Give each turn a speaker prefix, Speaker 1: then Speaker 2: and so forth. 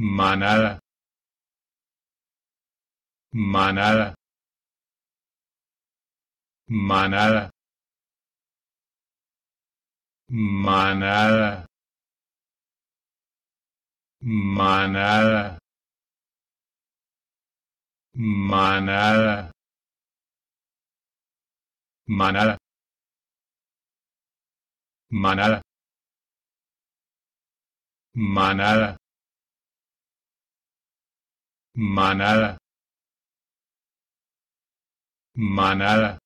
Speaker 1: manada manada manada manada manada manada manada manada manada manada manada